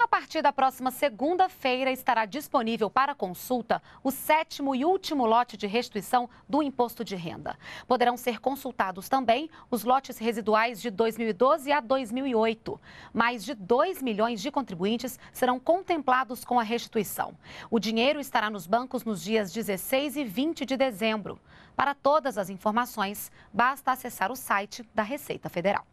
A partir da próxima segunda-feira estará disponível para consulta o sétimo e último lote de restituição do imposto de renda. Poderão ser consultados também os lotes residuais de 2012 a 2008. Mais de 2 milhões de contribuintes serão contemplados com a restituição. O dinheiro estará nos bancos nos dias 16 e 20 de dezembro. Para todas as informações, basta acessar o site da Receita Federal.